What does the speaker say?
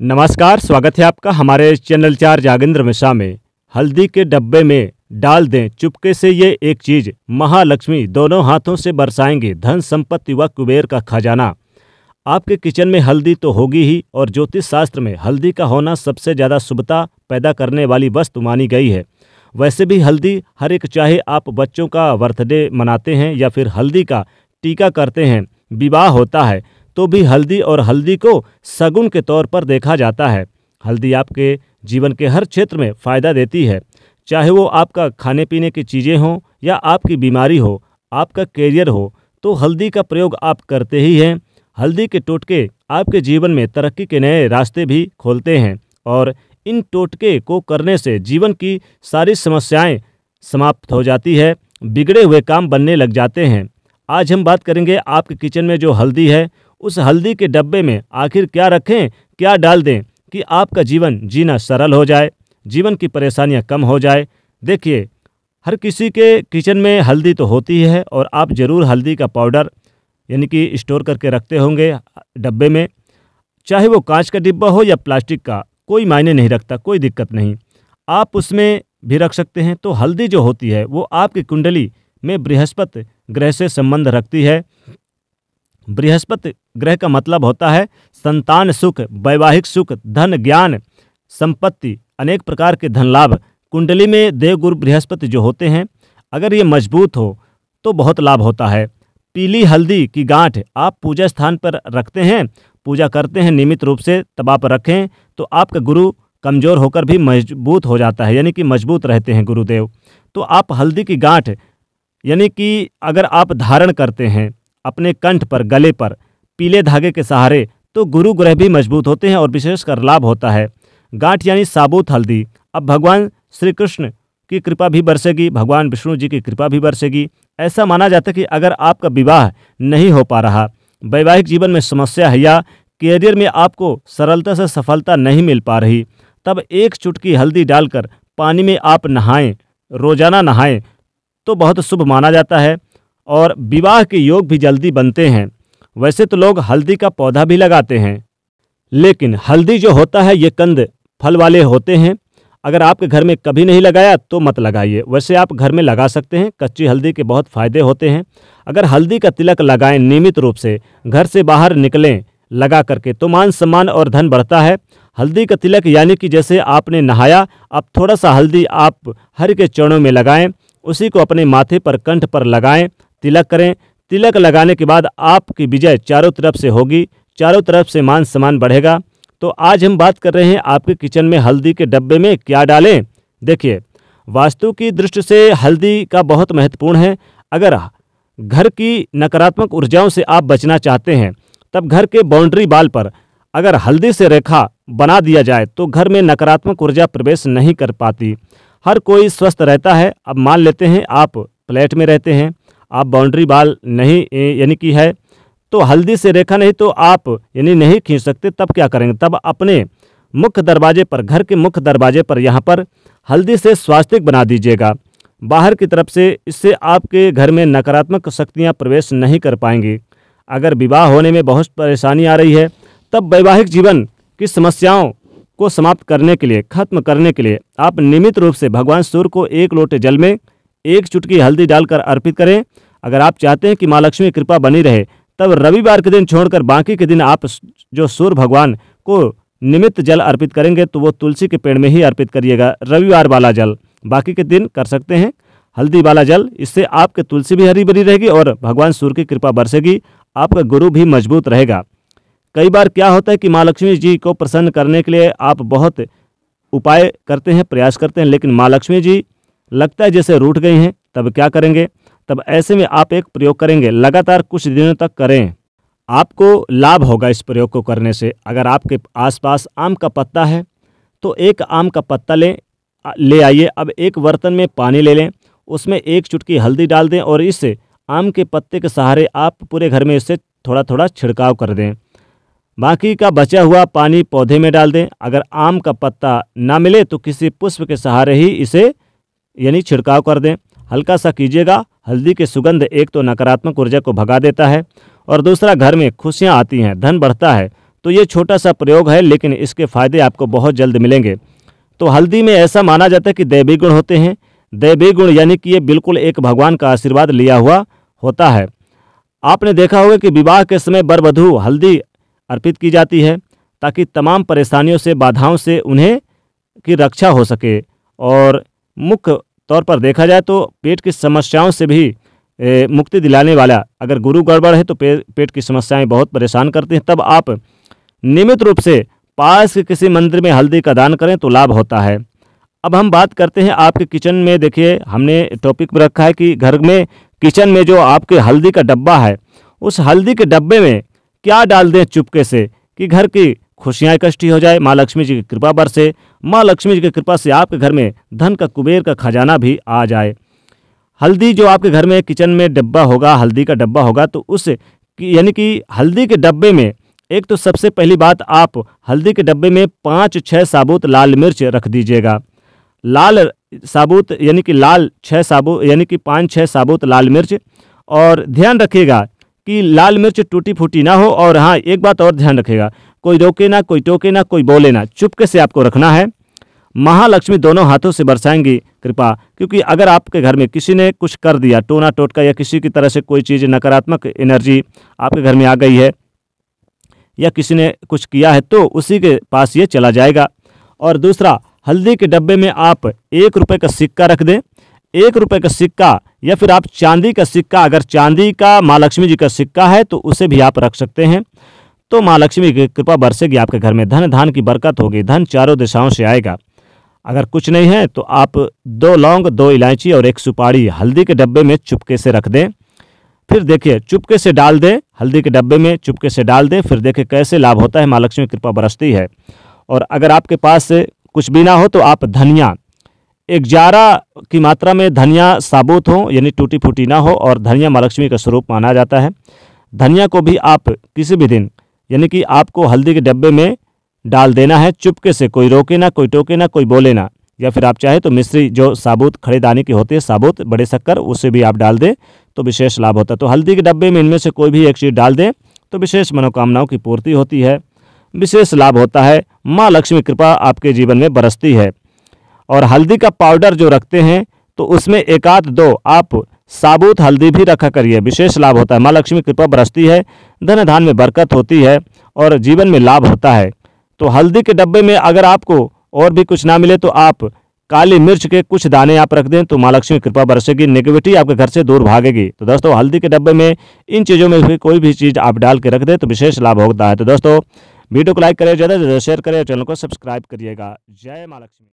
नमस्कार स्वागत है आपका हमारे चैनल चार जागेंद्र मिश्रा में हल्दी के डब्बे में डाल दें चुपके से ये एक चीज महालक्ष्मी दोनों हाथों से बरसाएंगे धन संपत्ति व कुबेर का खजाना आपके किचन में हल्दी तो होगी ही और ज्योतिष शास्त्र में हल्दी का होना सबसे ज़्यादा शुभता पैदा करने वाली वस्तु मानी गई है वैसे भी हल्दी हर एक चाहे आप बच्चों का बर्थडे मनाते हैं या फिर हल्दी का टीका करते हैं विवाह होता है तो भी हल्दी और हल्दी को सगुन के तौर पर देखा जाता है हल्दी आपके जीवन के हर क्षेत्र में फ़ायदा देती है चाहे वो आपका खाने पीने की चीज़ें हों या आपकी बीमारी हो आपका कैरियर हो तो हल्दी का प्रयोग आप करते ही हैं हल्दी के टोटके आपके जीवन में तरक्की के नए रास्ते भी खोलते हैं और इन टोटके को करने से जीवन की सारी समस्याएं समाप्त हो जाती है बिगड़े हुए काम बनने लग जाते हैं आज हम बात करेंगे आपके किचन में जो हल्दी है उस हल्दी के डब्बे में आखिर क्या रखें क्या डाल दें कि आपका जीवन जीना सरल हो जाए जीवन की परेशानियां कम हो जाए देखिए हर किसी के किचन में हल्दी तो होती है और आप ज़रूर हल्दी का पाउडर यानी कि स्टोर करके रखते होंगे डब्बे में चाहे वो कांच का डिब्बा हो या प्लास्टिक का कोई मायने नहीं रखता कोई दिक्कत नहीं आप उसमें भी रख सकते हैं तो हल्दी जो होती है वो आपकी कुंडली में बृहस्पति ग्रह से संबंध रखती है बृहस्पति ग्रह का मतलब होता है संतान सुख वैवाहिक सुख धन ज्ञान संपत्ति अनेक प्रकार के धन लाभ कुंडली में देवगुरु बृहस्पति जो होते हैं अगर ये मजबूत हो तो बहुत लाभ होता है पीली हल्दी की गांठ आप पूजा स्थान पर रखते हैं पूजा करते हैं नियमित रूप से तब आप रखें तो आपका गुरु कमज़ोर होकर भी मजबूत हो जाता है यानी कि मजबूत रहते हैं गुरुदेव तो आप हल्दी की गांठ यानी कि अगर आप धारण करते हैं अपने कंठ पर गले पर पीले धागे के सहारे तो गुरु ग्रह भी मजबूत होते हैं और विशेषकर लाभ होता है गांठ यानी साबुत हल्दी अब भगवान श्री कृष्ण की कृपा भी बरसेगी भगवान विष्णु जी की कृपा भी बरसेगी ऐसा माना जाता है कि अगर आपका विवाह नहीं हो पा रहा वैवाहिक जीवन में समस्या है या कैरियर में आपको सरलता से सफलता नहीं मिल पा रही तब एक चुटकी हल्दी डालकर पानी में आप नहाएं रोजाना नहाएं तो बहुत शुभ माना जाता है और विवाह के योग भी जल्दी बनते हैं वैसे तो लोग हल्दी का पौधा भी लगाते हैं लेकिन हल्दी जो होता है ये कंद फल वाले होते हैं अगर आपके घर में कभी नहीं लगाया तो मत लगाइए वैसे आप घर में लगा सकते हैं कच्ची हल्दी के बहुत फ़ायदे होते हैं अगर हल्दी का तिलक लगाएं नियमित रूप से घर से बाहर निकलें लगा करके तो मान सम्मान और धन बढ़ता है हल्दी का तिलक यानी कि जैसे आपने नहाया अब थोड़ा सा हल्दी आप हर के चरणों में लगाएं उसी को अपने माथे पर कंठ पर लगाएं तिलक करें तिलक लगाने के बाद आपकी विजय चारों तरफ से होगी चारों तरफ से मान सम्मान बढ़ेगा तो आज हम बात कर रहे हैं आपके किचन में हल्दी के डब्बे में क्या डालें देखिए वास्तु की दृष्टि से हल्दी का बहुत महत्वपूर्ण है अगर घर की नकारात्मक ऊर्जाओं से आप बचना चाहते हैं तब घर के बाउंड्री बाल पर अगर हल्दी से रेखा बना दिया जाए तो घर में नकारात्मक ऊर्जा प्रवेश नहीं कर पाती हर कोई स्वस्थ रहता है अब मान लेते हैं आप फ्लैट में रहते हैं आप बाउंड्री बाल नहीं यानी कि है तो हल्दी से रेखा नहीं तो आप यानी नहीं खींच सकते तब क्या करेंगे तब अपने मुख्य दरवाजे पर घर के मुख्य दरवाजे पर यहाँ पर हल्दी से स्वास्तिक बना दीजिएगा बाहर की तरफ से इससे आपके घर में नकारात्मक शक्तियाँ प्रवेश नहीं कर पाएंगी अगर विवाह होने में बहुत परेशानी आ रही है तब वैवाहिक जीवन की समस्याओं को समाप्त करने के लिए खत्म करने के लिए आप नियमित रूप से भगवान सूर्य को एक लोटे जल में एक चुटकी हल्दी डालकर अर्पित करें अगर आप चाहते हैं कि माँ लक्ष्मी कृपा बनी रहे तब रविवार के दिन छोड़कर बाकी के दिन आप जो सूर्य भगवान को निमित्त जल अर्पित करेंगे तो वो तुलसी के पेड़ में ही अर्पित करिएगा रविवार वाला जल बाकी के दिन कर सकते हैं हल्दी वाला जल इससे आपके तुलसी भी हरी भरी रहेगी और भगवान सूर्य की कृपा बरसेगी आपका गुरु भी मजबूत रहेगा कई बार क्या होता है कि माँ लक्ष्मी जी को प्रसन्न करने के लिए आप बहुत उपाय करते हैं प्रयास करते हैं लेकिन माँ लक्ष्मी जी लगता है जैसे रूठ गई हैं तब क्या करेंगे तब ऐसे में आप एक प्रयोग करेंगे लगातार कुछ दिनों तक करें आपको लाभ होगा इस प्रयोग को करने से अगर आपके आसपास आम का पत्ता है तो एक आम का पत्ता लें ले आइए अब एक बर्तन में पानी ले लें उसमें एक चुटकी हल्दी डाल दें और इस आम के पत्ते के सहारे आप पूरे घर में इससे थोड़ा थोड़ा छिड़काव कर दें बाकी का बचा हुआ पानी पौधे में डाल दें अगर आम का पत्ता ना मिले तो किसी पुष्प के सहारे ही इसे यानी छिड़काव कर दें हल्का सा कीजिएगा हल्दी के सुगंध एक तो नकारात्मक ऊर्जा को भगा देता है और दूसरा घर में खुशियाँ आती हैं धन बढ़ता है तो ये छोटा सा प्रयोग है लेकिन इसके फायदे आपको बहुत जल्द मिलेंगे तो हल्दी में ऐसा माना जाता है कि दैवी गुण होते हैं दैवी गुण यानी कि ये बिल्कुल एक भगवान का आशीर्वाद लिया हुआ होता है आपने देखा होगा कि विवाह के समय बरबधू हल्दी अर्पित की जाती है ताकि तमाम परेशानियों से बाधाओं से उन्हें की रक्षा हो सके और मुख्य तौर पर देखा जाए तो पेट की समस्याओं से भी मुक्ति दिलाने वाला अगर गुरु गड़बड़ है तो पे, पेट की समस्याएं बहुत परेशान करती हैं तब आप नियमित रूप से पास के किसी मंदिर में हल्दी का दान करें तो लाभ होता है अब हम बात करते हैं आपके किचन में देखिए हमने टॉपिक में रखा है कि घर में किचन में जो आपके हल्दी का डब्बा है उस हल्दी के डब्बे में क्या डाल दें चुपके से कि घर की खुशियाँ इकष्टी हो जाए माँ लक्ष्मी जी की कृपा बरसे माँ लक्ष्मी जी की कृपा से आपके घर में धन का कुबेर का खजाना भी आ जाए हल्दी जो आपके घर में किचन में डब्बा होगा हल्दी का डब्बा होगा तो उस यानी कि हल्दी के डब्बे में एक तो सबसे पहली बात आप हल्दी के डब्बे में पाँच छः साबुत लाल मिर्च रख दीजिएगा लाल साबुत यानी कि लाल छः साबुत यानी कि पाँच छः साबुत लाल मिर्च और ध्यान रखिएगा कि लाल मिर्च टूटी फूटी ना हो और हाँ एक बात और ध्यान रखेगा कोई रोके ना कोई टोके ना कोई बोले ना चुपके से आपको रखना है महालक्ष्मी दोनों हाथों से बरसाएंगी कृपा क्योंकि अगर आपके घर में किसी ने कुछ कर दिया टोना टोटका या किसी की तरह से कोई चीज़ नकारात्मक एनर्जी आपके घर में आ गई है या किसी ने कुछ किया है तो उसी के पास ये चला जाएगा और दूसरा हल्दी के डब्बे में आप एक रुपये का सिक्का रख दें एक रुपये का सिक्का या फिर आप चांदी का सिक्का अगर चांदी का माँ लक्ष्मी जी का सिक्का है तो उसे भी आप रख सकते हैं तो माँ लक्ष्मी की कृपा बरसेगी आपके घर में धन धान की बरकत होगी धन चारों दिशाओं से आएगा अगर कुछ नहीं है तो आप दो लौंग दो इलायची और एक सुपारी हल्दी के डब्बे में चुपके से रख दें फिर देखिए चुपके से डाल दें हल्दी के डब्बे में चुपके से डाल दें फिर देखिए कैसे लाभ होता है माँ लक्ष्मी कृपा बरसती है और अगर आपके पास कुछ भी ना हो तो आप धनिया एक ग्यारह की मात्रा में धनिया साबुत हो यानी टूटी फूटी ना हो और धनिया माँ लक्ष्मी का स्वरूप माना जाता है धनिया को भी आप किसी भी दिन यानी कि आपको हल्दी के डब्बे में डाल देना है चुपके से कोई रोके ना कोई टोके ना कोई बोले ना या फिर आप चाहे तो मिश्री जो साबुत खरीदाने की होती है साबुत बड़े शक्कर उसे भी आप डाल दें तो विशेष लाभ होता है तो हल्दी के डब्बे में इनमें से कोई भी एक चीज़ डाल दें तो विशेष मनोकामनाओं की पूर्ति होती है विशेष लाभ होता है माँ लक्ष्मी कृपा आपके जीवन में बरसती है और हल्दी का पाउडर जो रखते हैं तो उसमें एकाध दो आप साबुत हल्दी भी रखा करिए विशेष लाभ होता है माँ लक्ष्मी कृपा बरसती है धन धान में बरकत होती है और जीवन में लाभ होता है तो हल्दी के डब्बे में अगर आपको और भी कुछ ना मिले तो आप काली मिर्च के कुछ दाने आप रख दें तो माँ लक्ष्मी कृपा बरसेगी नेगेटिविटी आपके घर से दूर भागेगी तो दोस्तों हल्दी के डब्बे में इन चीज़ों में भी कोई भी चीज़ आप डाल के रख दें तो विशेष लाभ होता है तो दोस्तों वीडियो को लाइक करें ज़्यादा से ज़्यादा शेयर करें चैनल को सब्सक्राइब करिएगा जय माँ लक्ष्मी